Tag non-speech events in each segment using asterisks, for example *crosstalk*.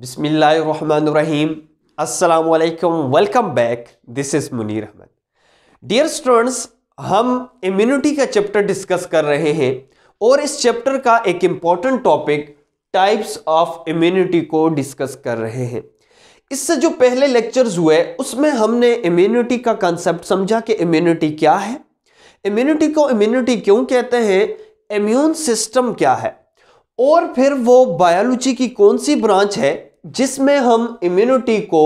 बिसमीम असलकम welcome back this is Munir Ahmed dear students हम इम्यूनिटी का चैप्टर डिस्कस कर रहे हैं और इस चैप्टर का एक important topic types of immunity को डिस्कस कर रहे हैं इससे जो पहले लेक्चर्स हुए उसमें हमने इम्यूनिटी का कंसेप्ट समझा कि इम्यूनिटी क्या है इम्यूनिटी को इम्यूनिटी क्यों कहते हैं इम्यून सिस्टम क्या है और फिर वो बायोलॉजी की कौन सी ब्रांच है जिसमें हम इम्यूनिटी को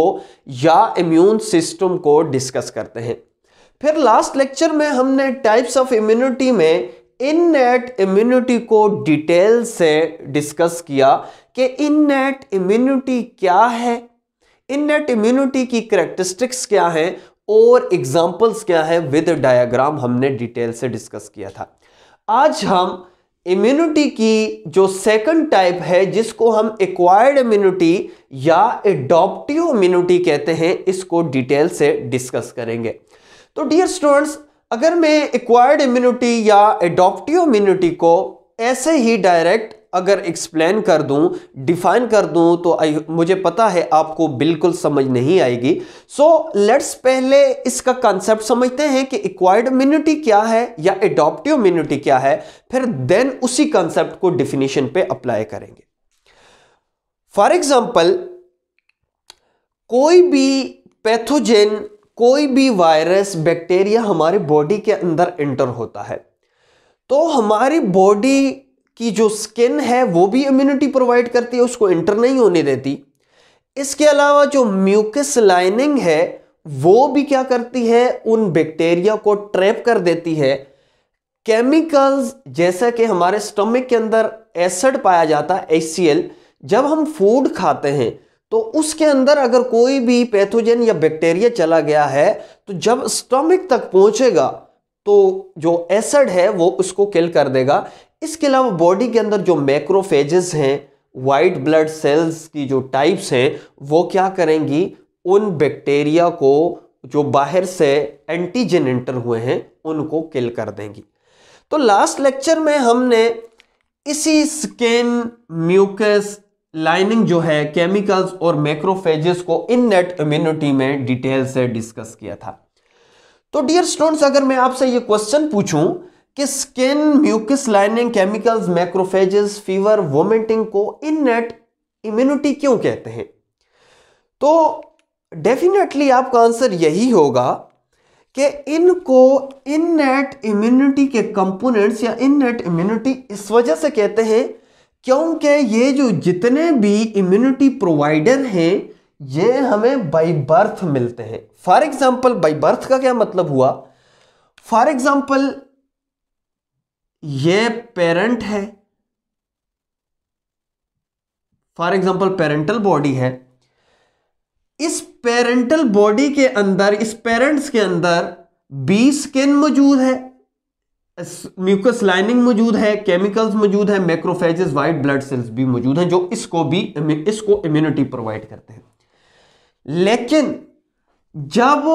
या इम्यून सिस्टम को डिस्कस करते हैं फिर लास्ट लेक्चर में हमने टाइप्स ऑफ इम्यूनिटी में इन नेट इम्यूनिटी को डिटेल से डिस्कस किया कि इन नेट इम्यूनिटी क्या है इन नेट इम्यूनिटी की करेक्टरिस्टिक्स क्या हैं और एग्जांपल्स क्या हैं विद डायग्राम हमने डिटेल से डिस्कस किया था आज हम इम्यूनिटी की जो सेकंड टाइप है जिसको हम एक्वायर्ड इम्यूनिटी या एडॉप्टिव इम्यूनिटी कहते हैं इसको डिटेल से डिस्कस करेंगे तो डियर स्टूडेंट्स अगर मैं एक्वायर्ड इम्यूनिटी या एडॉप्टिव इम्यूनिटी को ऐसे ही डायरेक्ट अगर एक्सप्लेन कर दूं डिफाइन कर दूं तो आई मुझे पता है आपको बिल्कुल समझ नहीं आएगी सो so, लेट्स पहले इसका कॉन्सेप्ट समझते हैं कि एक्वायर्ड इम्यूनिटी क्या है या एडॉप्टिव इम्यूनिटी क्या है फिर देन उसी कॉन्सेप्ट को डिफिनेशन पे अप्लाई करेंगे फॉर एग्जाम्पल कोई भी पैथोजेन कोई भी वायरस बैक्टीरिया हमारे बॉडी के अंदर एंटर होता है तो हमारी बॉडी कि जो स्किन है वो भी इम्यूनिटी प्रोवाइड करती है उसको इंटर नहीं होने देती इसके अलावा जो म्यूकस लाइनिंग है वो भी क्या करती है उन बैक्टीरिया को ट्रैप कर देती है केमिकल्स जैसा कि हमारे स्टमक के अंदर एसिड पाया जाता है एच जब हम फूड खाते हैं तो उसके अंदर अगर कोई भी पैथोजन या बैक्टीरिया चला गया है तो जब स्टमक तक पहुंचेगा तो जो एसिड है वो उसको किल कर देगा इसके अलावा बॉडी के अंदर जो मैक्रोफेजेस हैं वाइट ब्लड सेल्स की जो टाइप्स हैं वो क्या करेंगी उन बैक्टीरिया को जो बाहर से एंटीजन एंटर हुए हैं उनको किल कर देंगी तो लास्ट लेक्चर में हमने इसी स्किन म्यूकस लाइनिंग जो है केमिकल्स और मैक्रोफेजेस को इन नेट इम्यूनिटी में डिटेल से डिस्कस किया था तो डियर स्टूडेंट्स अगर मैं आपसे ये क्वेश्चन पूछूं कि skin mucous lining chemicals macrophages fever vomiting को इन नेट इम्यूनिटी क्यों कहते हैं तो डेफिनेटली आपका आंसर यही होगा कि इनको इन नेट इम्यूनिटी के कंपोनेंट्स या इन नेट इम्यूनिटी इस वजह से कहते हैं क्योंकि ये जो जितने भी इम्यूनिटी प्रोवाइडर हैं ये हमें बाई बर्थ मिलते हैं फॉर एग्जाम्पल बाई बर्थ का क्या मतलब हुआ फॉर एग्जाम्पल ये पेरेंट है फॉर एग्जाम्पल पेरेंटल बॉडी है इस पेरेंटल बॉडी के अंदर इस पेरेंट्स के अंदर बी स्किन मौजूद है म्यूकस लाइनिंग मौजूद है केमिकल्स मौजूद है मैक्रोफेजेस वाइट ब्लड सेल्स भी मौजूद हैं जो इसको भी इसको इम्यूनिटी प्रोवाइड करते हैं लेकिन जब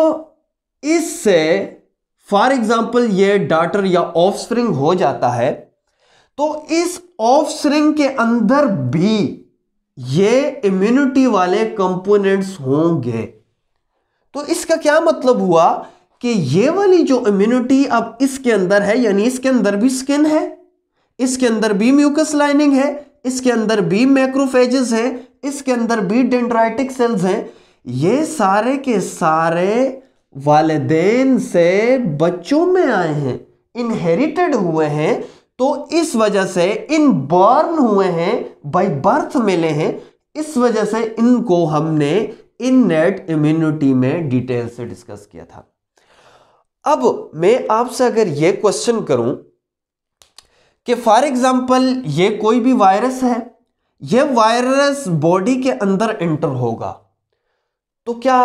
इससे फॉर एग्जाम्पल ये डाटर या स्प्रिंग हो जाता है तो इस स्प्रिंग के अंदर भी ये इम्यूनिटी वाले कंपोनेंट्स होंगे तो इसका क्या मतलब हुआ कि ये वाली जो इम्यूनिटी अब इसके अंदर है यानी इसके अंदर भी स्किन है इसके अंदर भी म्यूकस लाइनिंग है इसके अंदर भी मैक्रोफेजेस हैं इसके अंदर भी डेंड्राइटिक सेल्स हैं ये सारे के सारे वालदेन से बच्चों में आए हैं इनहेरिटेड हुए हैं तो इस वजह से इन बॉर्न हुए हैं बाई बर्थ मिले हैं इस वजह से इनको हमने इन नेट इम्यूनिटी में डिटेल से डिस्कस किया था अब मैं आपसे अगर ये क्वेश्चन करूं कि फॉर एग्जाम्पल ये कोई भी वायरस है ये वायरस बॉडी के अंदर एंटर होगा तो क्या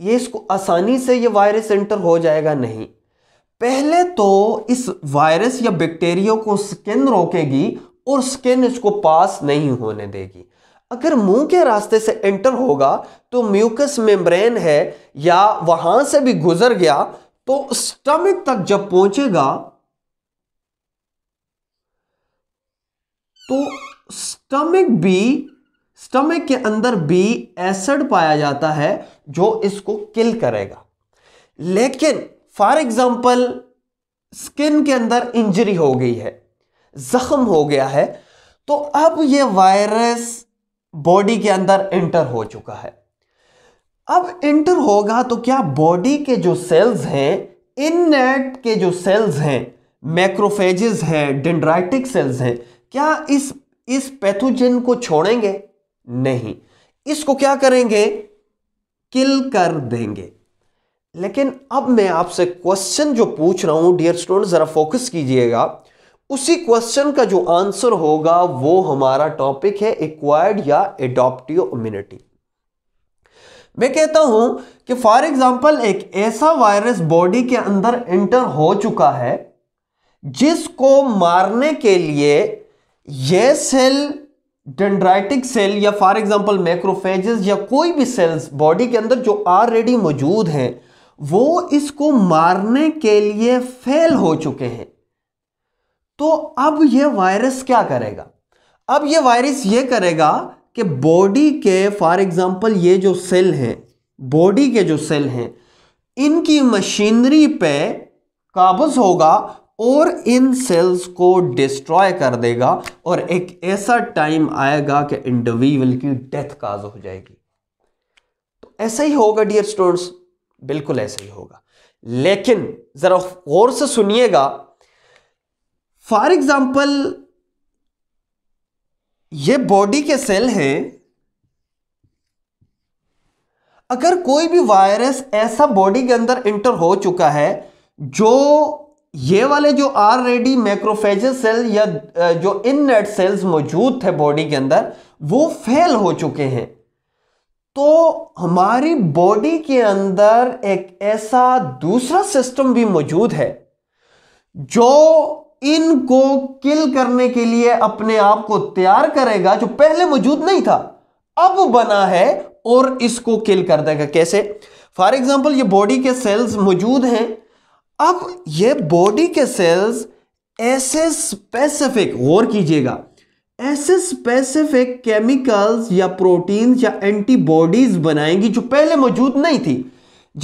ये इसको आसानी से ये वायरस एंटर हो जाएगा नहीं पहले तो इस वायरस या बैक्टीरिया को स्किन रोकेगी और स्किन इसको पास नहीं होने देगी अगर मुंह के रास्ते से एंटर होगा तो म्यूकस मेम्ब्रेन है या वहां से भी गुजर गया तो स्टमक तक जब पहुंचेगा तो स्टमक भी स्टमक के अंदर भी एसिड पाया जाता है जो इसको किल करेगा लेकिन फॉर एग्जाम्पल स्किन के अंदर इंजरी हो गई है जख्म हो गया है तो अब ये वायरस बॉडी के अंदर एंटर हो चुका है अब एंटर होगा तो क्या बॉडी के जो सेल्स हैं इन नेट के जो सेल्स हैं मैक्रोफेजेस हैं डेंड्राइटिक सेल्स हैं क्या इस इस पैथोजन को छोड़ेंगे नहीं इसको क्या करेंगे किल कर देंगे लेकिन अब मैं आपसे क्वेश्चन जो पूछ रहा हूं डियर स्टूडेंट जरा फोकस कीजिएगा उसी क्वेश्चन का जो आंसर होगा वो हमारा टॉपिक है एक्वायर्ड या एडॉप्टिव इम्यूनिटी मैं कहता हूं कि फॉर एग्जांपल एक ऐसा वायरस बॉडी के अंदर एंटर हो चुका है जिसको मारने के लिए यह सेल डेंड्राइटिक सेल या फॉर एग्जांपल मैक्रोफेजेस या कोई भी सेल्स बॉडी के अंदर जो ऑलरेडी मौजूद हैं वो इसको मारने के लिए फेल हो चुके हैं तो अब ये वायरस क्या करेगा अब ये वायरस ये करेगा कि बॉडी के फॉर एग्जांपल ये जो सेल हैं बॉडी के जो सेल हैं इनकी मशीनरी पे काबज होगा और इन सेल्स को डिस्ट्रॉय कर देगा और एक ऐसा टाइम आएगा कि इंडिविजुअल की डेथ काज हो जाएगी तो ऐसा ही होगा डियर स्टूडेंट्स बिल्कुल ऐसा ही होगा लेकिन ज़रा गौर से सुनिएगा फॉर एग्जाम्पल ये बॉडी के सेल हैं अगर कोई भी वायरस ऐसा बॉडी के अंदर इंटर हो चुका है जो ये वाले जो ऑलरेडी मैक्रोफेज सेल या जो इन नेट सेल्स मौजूद थे बॉडी के अंदर वो फेल हो चुके हैं तो हमारी बॉडी के अंदर एक ऐसा दूसरा सिस्टम भी मौजूद है जो इनको किल करने के लिए अपने आप को तैयार करेगा जो पहले मौजूद नहीं था अब बना है और इसको किल कर देगा कैसे फॉर एग्जाम्पल ये बॉडी के सेल्स मौजूद हैं अब ये बॉडी के सेल्स ऐसे स्पेसिफिक गौर कीजिएगा ऐसे स्पेसिफिक केमिकल्स या प्रोटीन्स या एंटीबॉडीज बनाएंगी जो पहले मौजूद नहीं थी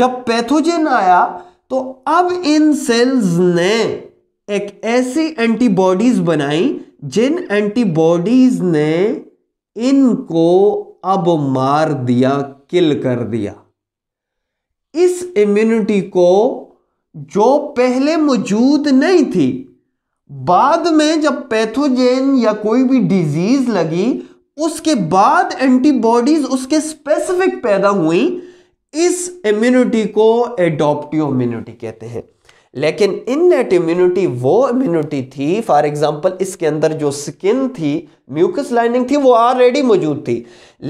जब पैथोजन आया तो अब इन सेल्स ने एक ऐसी एंटीबॉडीज बनाई जिन एंटीबॉडीज ने इनको अब मार दिया किल कर दिया इस इम्यूनिटी को जो पहले मौजूद नहीं थी बाद में जब पैथोजेन या कोई भी डिजीज लगी उसके बाद एंटीबॉडीज उसके स्पेसिफिक पैदा हुई इस इम्यूनिटी को एडोप्टिव इम्यूनिटी कहते हैं लेकिन इन नेट इम्यूनिटी वो इम्यूनिटी थी फॉर एग्जांपल इसके अंदर जो स्किन थी म्यूकस लाइनिंग थी वो ऑलरेडी मौजूद थी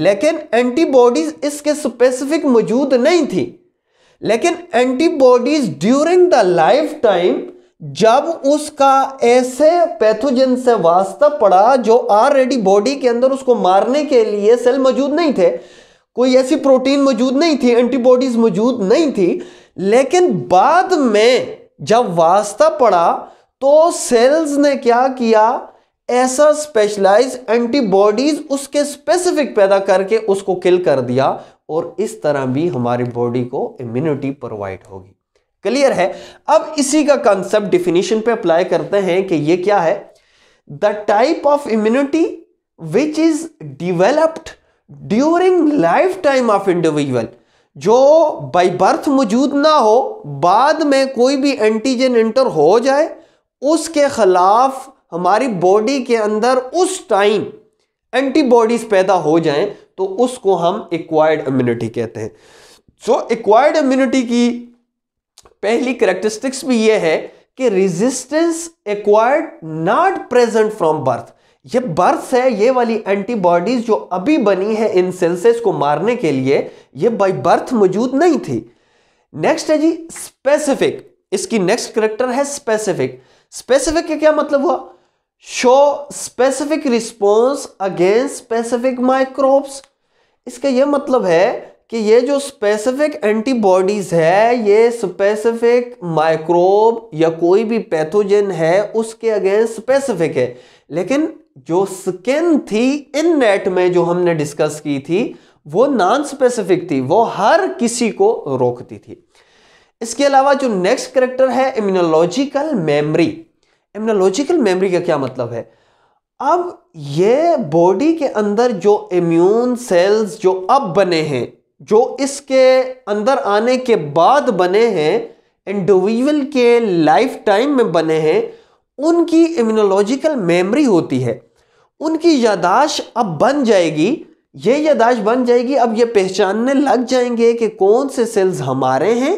लेकिन एंटीबॉडीज इसके स्पेसिफिक मौजूद नहीं थी लेकिन antibodies during the life time जब उसका ऐसे पैथोजन से वास्ता पड़ा जो ऑलरेडी बॉडी के अंदर उसको मारने के लिए सेल मौजूद नहीं थे कोई ऐसी प्रोटीन मौजूद नहीं थी एंटीबॉडीज मौजूद नहीं थी लेकिन बाद में जब वास्ता पड़ा तो सेल्स ने क्या किया ऐसा स्पेशलाइज एंटीबॉडीज उसके स्पेसिफिक पैदा करके उसको किल कर दिया और इस तरह भी हमारी बॉडी को इम्यूनिटी प्रोवाइड होगी क्लियर है अब इसी का कंसेप्ट डिफिनेशन पे अप्लाई करते हैं कि ये क्या है the type of immunity which is developed during life time of individual जो बाई बर्थ मौजूद ना हो बाद में कोई भी एंटीजन एंटर हो जाए उसके खिलाफ हमारी बॉडी के अंदर उस टाइम एंटीबॉडीज पैदा हो जाएं तो उसको हम एक्वायर्ड इम्यूनिटी कहते हैं सो एक्वायर्ड इम्यूनिटी की पहली करेक्टरिस्टिक्स भी ये है कि resistance acquired not present from birth ये बर्थ है ये वाली एंटीबॉडीज जो अभी बनी है इन सेल्सेस को मारने के लिए ये बाय बर्थ मौजूद नहीं थी नेक्स्ट है जी स्पेसिफिक इसकी नेक्स्ट करेक्टर है स्पेसिफिक स्पेसिफिक का क्या मतलब हुआ show specific response against specific microbes इसका यह मतलब है कि ये जो स्पेसिफिक एंटीबॉडीज है ये स्पेसिफिक माइक्रोब या कोई भी पैथोजन है उसके अगेंस्ट स्पेसिफिक है लेकिन जो स्किन थी इन नेट में जो हमने डिस्कस की थी वो नॉन स्पेसिफिक थी वो हर किसी को रोकती थी इसके अलावा जो नेक्स्ट करेक्टर है इम्यूनोलॉजिकल मेमोरी इम्यूनोलॉजिकल मेमोरी का क्या मतलब है अब ये बॉडी के अंदर जो इम्यून सेल्स जो अब बने हैं जो इसके अंदर आने के बाद बने हैं इंडिविजुअल के लाइफ टाइम में बने हैं उनकी इम्यूनोलॉजिकल मेमोरी होती है उनकी यादाश्त अब बन जाएगी ये यादाश्त बन जाएगी अब ये पहचानने लग जाएंगे कि कौन से सेल्स हमारे हैं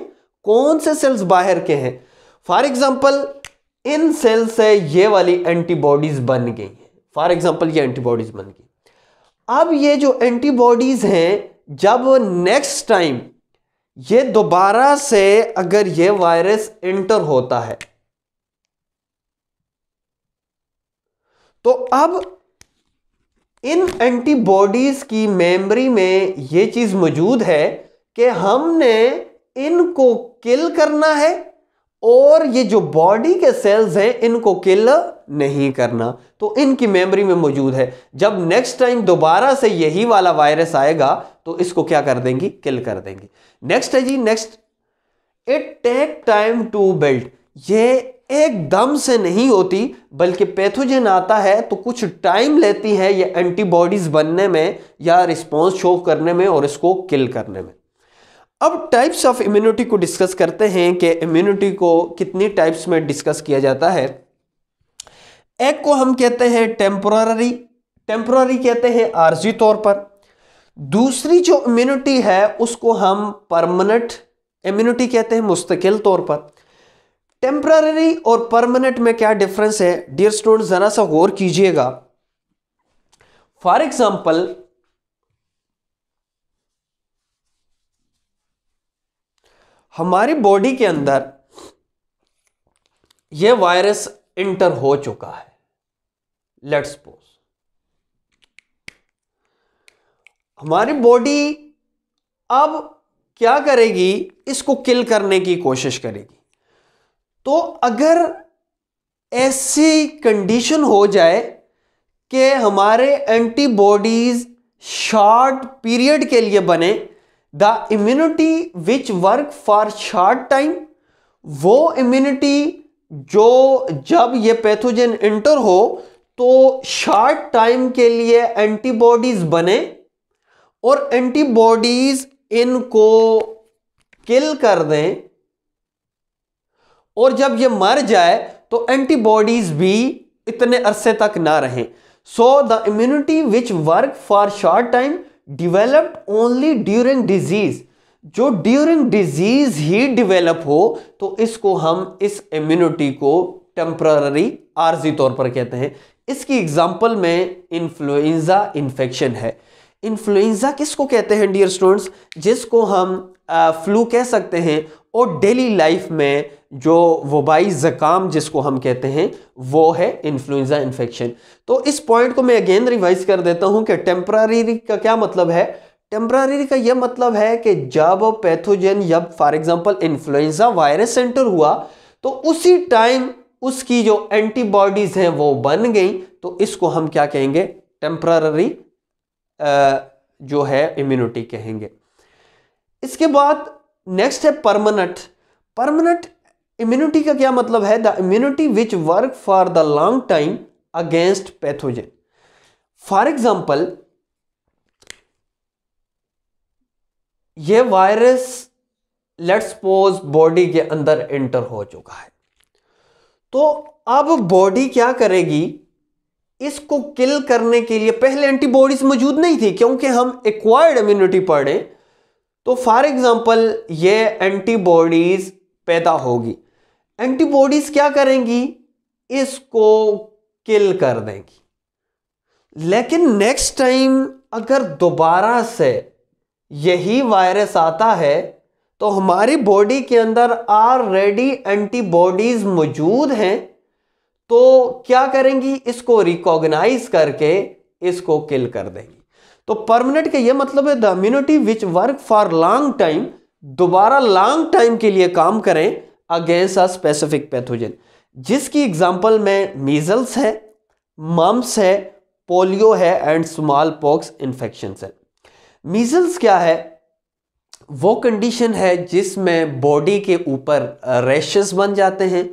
कौन से सेल्स बाहर के हैं फॉर एग्ज़ाम्पल इन सेल से ये वाली एंटीबॉडीज बन गई हैं फॉर एग्जाम्पल ये एंटीबॉडीज बन गई अब ये जो एंटीबॉडीज हैं जब नेक्स्ट टाइम ये दोबारा से अगर ये वायरस एंटर होता है तो अब इन एंटीबॉडीज की मेमोरी में ये चीज मौजूद है कि हमने इनको किल करना है और ये जो बॉडी के सेल्स हैं इनको किल नहीं करना तो इनकी मेमोरी में मौजूद है जब नेक्स्ट टाइम दोबारा से यही वाला वायरस आएगा तो इसको क्या कर देंगी किल कर देंगी नेक्स्ट है जी next it take time to build ये एकदम से नहीं होती बल्कि पैथोजन आता है तो कुछ टाइम लेती है ये एंटीबॉडीज़ बनने में या रिस्पॉन्स शो करने में और इसको किल करने में अब टाइप्स ऑफ इम्यूनिटी को डिस्कस करते हैं कि इम्यूनिटी को कितनी टाइप्स में डिस्कस किया जाता है एक को हम कहते हैं टेम्पोररी टेम्पोररी कहते हैं आर्जी तौर पर दूसरी जो इम्यूनिटी है उसको हम परमानेंट इम्यूनिटी कहते हैं मुस्तकिल तौर पर टेम्प्ररी और परमानेंट में क्या डिफरेंस है डियर स्टूडेंट ज़रा सा गौर कीजिएगा फॉर एग्जाम्पल हमारी बॉडी के अंदर यह वायरस इंटर हो चुका है लेट्स सपोज हमारी बॉडी अब क्या करेगी इसको किल करने की कोशिश करेगी तो अगर ऐसी कंडीशन हो जाए कि हमारे एंटीबॉडीज शॉर्ट पीरियड के लिए बने the immunity which work for short time वो इम्यूनिटी जो जब ये पैथोजन इंटर हो तो शॉर्ट टाइम के लिए एंटीबॉडीज बने और एंटीबॉडीज इनको किल कर दें और जब ये मर जाए तो एंटीबॉडीज भी इतने अरसे तक ना रहें so the immunity which work for short time developed only during disease जो ड्यूरिंग डिजीज ही डिवेलप हो तो इसको हम इस इम्यूनिटी को टेम्प्ररी आर्जी तौर पर कहते हैं इसकी एग्जाम्पल में इन्फ्लुएंजा इन्फेक्शन है इन्फ्लुएंजा किसको कहते हैं डियर स्टूडेंट्स जिसको हम फ्लू कह सकते हैं और डेली लाइफ में जो वबाई ज़काम जिसको हम कहते हैं वो है इन्फ्लुएंजा इन्फेक्शन तो इस पॉइंट को मैं अगेन रिवाइज कर देता हूँ कि टेम्प्रारी का क्या मतलब है टेम्प्रारी का यह मतलब है कि जब पैथोजन या फॉर एग्जांपल इन्फ्लुएंजा वायरस सेंटर हुआ तो उसी टाइम उसकी जो एंटीबॉडीज़ हैं वो बन गई तो इसको हम क्या कहेंगे टेम्प्रारी जो है इम्यूनिटी कहेंगे इसके बाद नेक्स्ट है परमानेंट परमानेंट इम्यूनिटी का क्या मतलब है the immunity which work for the long time against pathogen for example ये वायरस लेट्स सपोज बॉडी के अंदर एंटर हो चुका है तो अब बॉडी क्या करेगी इसको किल करने के लिए पहले एंटीबॉडीज मौजूद नहीं थी क्योंकि हम एक्वायर्ड इम्यूनिटी पढ़े तो फॉर एग्जाम्पल ये एंटीबॉडीज पैदा होगी एंटीबॉडीज क्या करेंगी इसको किल कर देंगी लेकिन नेक्स्ट टाइम अगर दोबारा से यही वायरस आता है तो हमारी बॉडी के अंदर ऑलरेडी एंटीबॉडीज मौजूद हैं तो क्या करेंगी इसको रिकॉग्नाइज करके इसको किल कर देंगी तो परमानेंट का ये मतलब है the immunity which work for long time दोबारा लॉन्ग टाइम के लिए काम करें अगेंस्ट अ स्पेसिफिक पैथोजन जिसकी एग्जांपल में मीजल्स है मम्स है पोलियो है एंड स्मॉल पॉक्स इन्फेक्शन है मीजल्स क्या है वो कंडीशन है जिसमें बॉडी के ऊपर रैशेस बन जाते हैं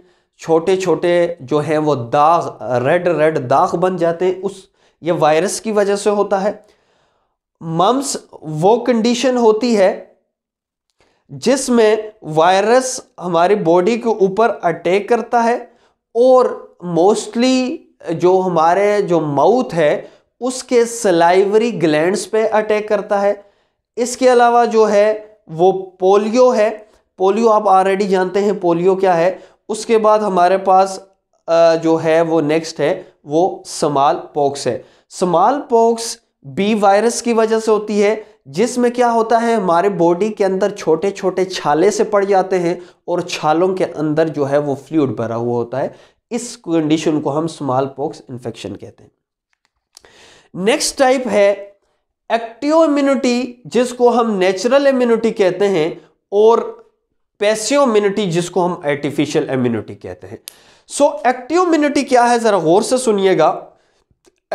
छोटे छोटे जो हैं वो दाग रेड रेड दाग बन जाते हैं उस ये वायरस की वजह से होता है मम्स वो कंडीशन होती है जिसमें वायरस हमारी बॉडी के ऊपर अटैक करता है और मोस्टली जो हमारे जो माउथ है उसके सलाइवरी ग्लैंड्स पे अटैक करता है इसके अलावा जो है वो पोलियो है पोलियो आप ऑलरेडी जानते हैं पोलियो क्या है उसके बाद हमारे पास जो है वो नेक्स्ट है वो समाल पॉक्स है समाल पॉक्स बी वायरस की वजह से होती है जिसमें क्या होता है हमारे बॉडी के अंदर छोटे छोटे छाले से पड़ जाते हैं और छालों के अंदर जो है वो फ्लूड भरा हुआ होता है इस कंडीशन को हम स्मॉल पॉक्स इन्फेक्शन कहते हैं नेक्स्ट टाइप है एक्टिव इम्यूनिटी जिसको हम नेचुरल इम्यूनिटी कहते हैं और पैसियो इम्यूनिटी जिसको हम आर्टिफिशियल इम्यूनिटी कहते हैं सो एक्टिव इम्यूनिटी क्या है ज़रा गौर से सुनिएगा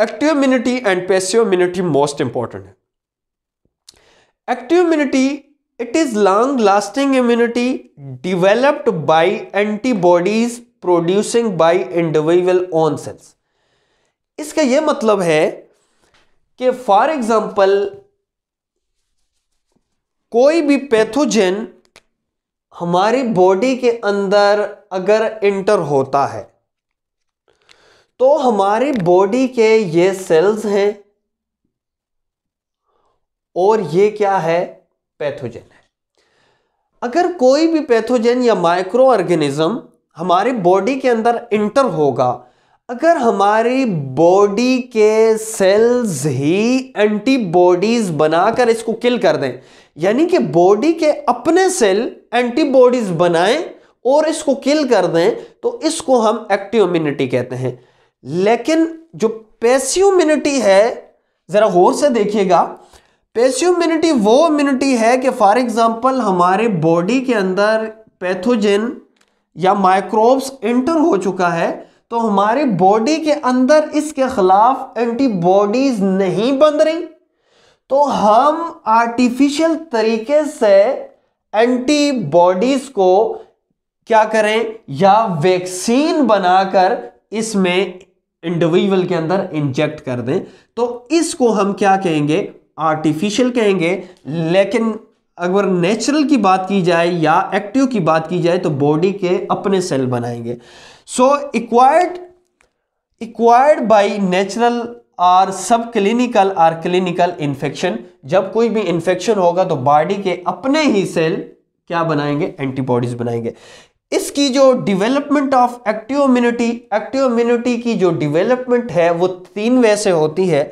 active immunity and passive immunity most important है active immunity it is long lasting immunity developed by antibodies producing by individual own cells इसका यह मतलब है कि फॉर एग्जाम्पल कोई भी पैथोजेन हमारी बॉडी के अंदर अगर इंटर होता है तो हमारी बॉडी के ये सेल्स हैं और ये क्या है पैथोजन है अगर कोई भी पैथोजन या माइक्रो ऑर्गेनिज्म हमारे बॉडी के अंदर इंटर होगा अगर हमारी बॉडी के सेल्स ही एंटीबॉडीज बनाकर इसको किल कर दें यानी कि बॉडी के अपने सेल एंटीबॉडीज बनाएं और इसको किल कर दें तो इसको हम एक्टिव इम्यूनिटी कहते हैं लेकिन जो पैसिव इम्यूनिटी है ज़रा गौर से देखिएगा पेशियो इम्यूनिटी वो इम्यूनिटी है कि फॉर एग्जांपल हमारे बॉडी के अंदर पैथोजन या माइक्रोब्स एंटर हो चुका है तो हमारे बॉडी के अंदर इसके खिलाफ एंटीबॉडीज नहीं बन रही तो हम आर्टिफिशियल तरीके से एंटीबॉडीज को क्या करें या वैक्सीन बनाकर इसमें इंडिविजुअल के अंदर इंजेक्ट कर दें तो इसको हम क्या कहेंगे आर्टिफिशियल कहेंगे लेकिन अगर नेचुरल की बात की जाए या एक्टिव की बात की जाए तो बॉडी के अपने सेल बनाएंगे so acquired acquired by natural or subclinical or clinical infection जब कोई भी इन्फेक्शन होगा तो बॉडी के अपने ही सेल क्या बनाएंगे एंटीबॉडीज बनाएंगे इसकी जो development of active immunity active immunity की जो डिवेलपमेंट है वो तीन वे से होती है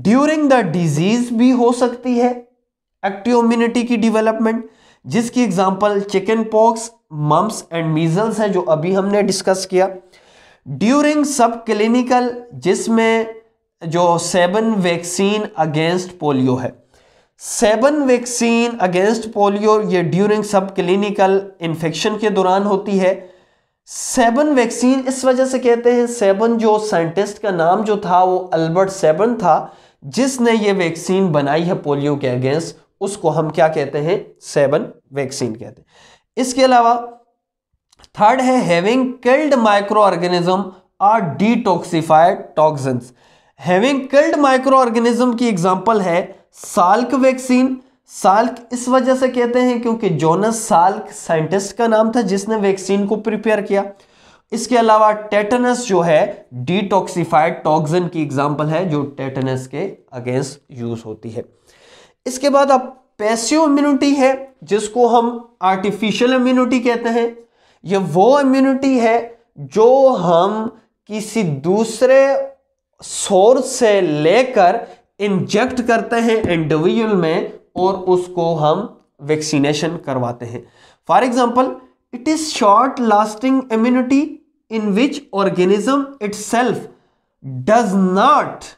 ड्यूरिंग द डिजीज भी हो सकती है एक्टिव इम्यूनिटी की डेवलपमेंट जिसकी example chickenpox mumps and measles है जो अभी हमने डिस्कस किया ड्यूरिंग सब क्लिनिकल जिसमें जो सेवन वैक्सीन अगेंस्ट पोलियो है सेवन वैक्सीन अगेंस्ट पोलियो ये ड्यूरिंग सब क्लिनिकल इन्फेक्शन के दौरान होती है सेबन वैक्सीन इस वजह से कहते हैं सेबन जो साइंटिस्ट का नाम जो था वो अल्बर्ट सेबन था जिसने ये वैक्सीन बनाई है पोलियो के अगेंस्ट उसको हम क्या कहते हैं सेवन वैक्सीन कहते हैं इसके अलावा थर्ड है having killed microorganism or detoxified toxins having killed microorganism की एग्जांपल है साल्क वैक्सीन साल्क इस वजह से कहते हैं क्योंकि जोनस साल्क साइंटिस्ट का नाम था जिसने वैक्सीन को प्रिपेयर किया इसके अलावा टेटनस जो है डिटॉक्सीफाइड टॉक्सिन की एग्जाम्पल है जो टेटनस के अगेंस्ट यूज होती है इसके बाद अब पैसिव इम्यूनिटी है जिसको हम आर्टिफिशियल इम्यूनिटी कहते हैं यह वो इम्यूनिटी है जो हम किसी दूसरे सोर्स से लेकर इंजेक्ट करते हैं इंडिविजुअल में और उसको हम वैक्सीनेशन करवाते हैं for example it is short lasting immunity in which organism itself does not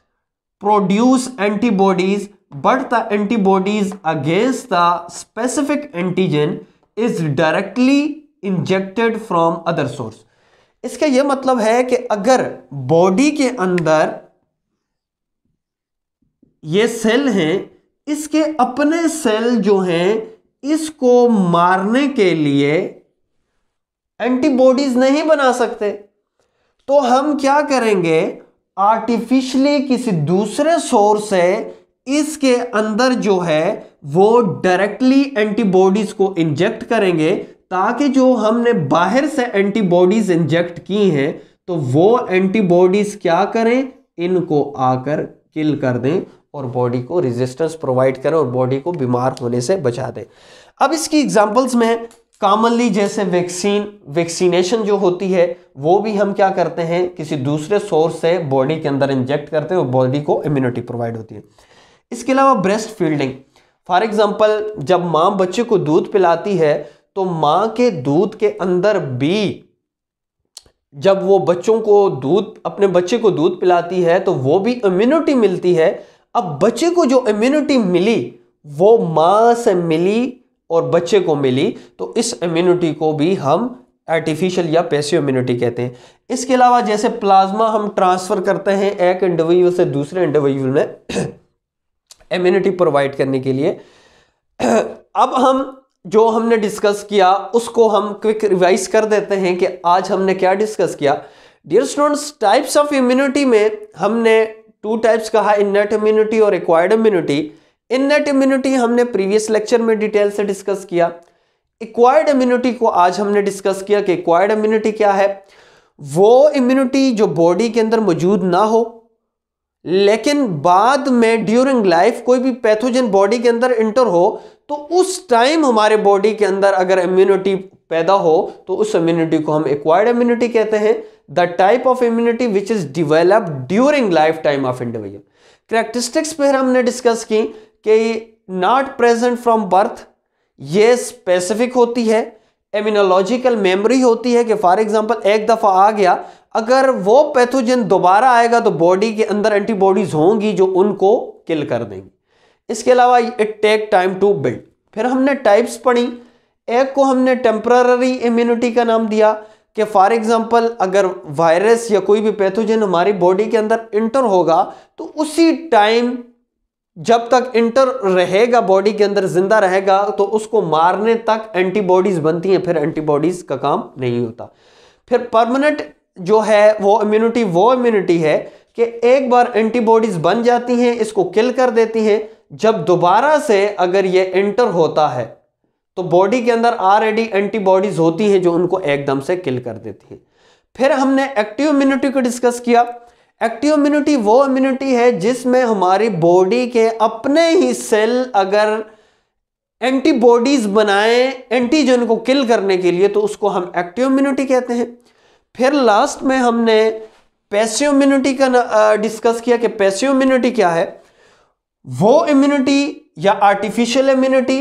produce antibodies but the antibodies against the specific antigen is directly injected from other source इसका यह मतलब है कि अगर बॉडी के अंदर ये सेल हैं इसके अपने सेल जो हैं इसको मारने के लिए एंटीबॉडीज नहीं बना सकते तो हम क्या करेंगे आर्टिफिशली किसी दूसरे सोर्स से इसके अंदर जो है वो डायरेक्टली एंटीबॉडीज को इंजेक्ट करेंगे ताकि जो हमने बाहर से एंटीबॉडीज इंजेक्ट की हैं तो वो एंटीबॉडीज क्या करें इनको आकर किल कर दें और बॉडी को रेजिस्टेंस प्रोवाइड करें और बॉडी को बीमार होने से बचा दें अब इसकी एग्जांपल्स में कामनली जैसे वैक्सीन वैक्सीनेशन जो होती है वो भी हम क्या करते हैं किसी दूसरे सोर्स से बॉडी के अंदर इंजेक्ट करते हैं और बॉडी को इम्यूनिटी प्रोवाइड होती है इसके अलावा ब्रेस्ट फील्डिंग फॉर एग्जाम्पल जब माँ बच्चे को दूध पिलाती है तो माँ के दूध के अंदर भी जब वो बच्चों को दूध अपने बच्चे को दूध पिलाती है तो वो भी इम्यूनिटी मिलती है अब बच्चे को जो इम्यूनिटी मिली वो माँ से मिली और बच्चे को मिली तो इस इम्यूनिटी को भी हम आर्टिफिशियल या पैसिव इम्यूनिटी कहते हैं इसके अलावा जैसे प्लाज्मा हम ट्रांसफ़र करते हैं एक इंडिविजुअल से दूसरे इंडिविजुअल में इम्यूनिटी *clears throat* प्रोवाइड करने के लिए *clears throat* अब हम जो हमने डिस्कस किया उसको हम क्विक रिवाइज कर देते हैं कि आज हमने क्या डिस्कस किया dear students types of immunity में हमने टू टाइप्स कहा इन इम्यूनिटी और एक्वायर्ड इम्यूनिटी इननेट इम्यूनिटी हमने प्रीवियस लेक्चर में डिटेल से डिस्कस किया इक्वायर्ड इम्यूनिटी को आज हमने डिस्कस किया कि इक्वायर्ड इम्यूनिटी क्या है वो इम्यूनिटी जो बॉडी के अंदर मौजूद ना हो लेकिन बाद में ड्यूरिंग लाइफ कोई भी पैथोजन बॉडी के अंदर इंटर हो तो उस टाइम हमारे बॉडी के अंदर अगर इम्यूनिटी पैदा हो तो उस इम्यूनिटी को हम एक्वायर्ड इम्यूनिटी कहते हैं the type of immunity which is develop during life time of individual characteristics पर हमने डिस्कस की कि नॉट प्रेजेंट फ्रॉम बर्थ ये स्पेसिफिक होती है एमिनोलॉजिकल मेमोरी होती है कि फॉर एग्जांपल एक दफ़ा आ गया अगर वो पैथोजन दोबारा आएगा तो बॉडी के अंदर एंटीबॉडीज होंगी जो उनको किल कर देंगी इसके अलावा it take time to build फिर हमने टाइप्स पढ़ी एक को हमने टेम्प्ररी इम्यूनिटी का नाम दिया कि फॉर एग्जांपल अगर वायरस या कोई भी पैथोजन हमारी बॉडी के अंदर इंटर होगा तो उसी टाइम जब तक इंटर रहेगा बॉडी के अंदर जिंदा रहेगा तो उसको मारने तक एंटीबॉडीज बनती हैं फिर एंटीबॉडीज का काम नहीं होता फिर परमानेंट जो है वो इम्यूनिटी वो इम्यूनिटी है कि एक बार एंटीबॉडीज बन जाती हैं इसको किल कर देती हैं जब दोबारा से अगर ये इंटर होता है तो बॉडी के अंदर ऑलरेडी एंटीबॉडीज होती हैं जो उनको एकदम से किल कर देती हैं फिर हमने एक्टिव इम्यूनिटी को डिस्कस किया एक्टिव इम्यूनिटी वो इम्यूनिटी है जिसमें हमारी बॉडी के अपने ही सेल अगर एंटीबॉडीज बनाए एंटीजन को किल करने के लिए तो उसको हम एक्टिव इम्यूनिटी कहते हैं फिर लास्ट में हमने पैसिव इम्यूनिटी का डिस्कस किया कि पैसिव इम्यूनिटी क्या है वो इम्यूनिटी या आर्टिफिशियल इम्यूनिटी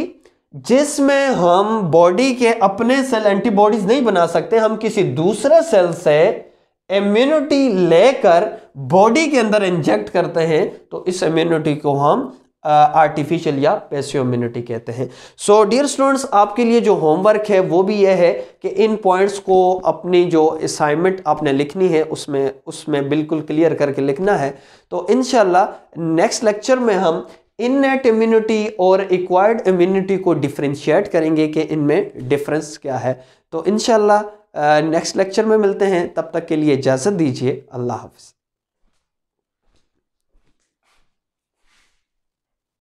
जिसमें हम बॉडी के अपने सेल एंटीबॉडीज नहीं बना सकते हम किसी दूसरे सेल से इम्यूनिटी लेकर बॉडी के अंदर इंजेक्ट करते हैं तो इस इम्यूनिटी को हम आर्टिफिशियल या पैसिव इम्यूनिटी कहते हैं सो डियर स्टूडेंट्स आपके लिए जो होमवर्क है वो भी यह है कि इन पॉइंट्स को अपनी जो असाइनमेंट आपने लिखनी है उसमें उसमें बिल्कुल क्लियर करके लिखना है तो इन नेक्स्ट लेक्चर में हम इन नेट इम्यूनिटी और एक्वायर्ड इम्यूनिटी को डिफ्रेंशिएट करेंगे कि इनमें डिफरेंस क्या है तो इनशाला नेक्स्ट लेक्चर में मिलते हैं तब तक के लिए इजाज़त दीजिए अल्लाह हाफ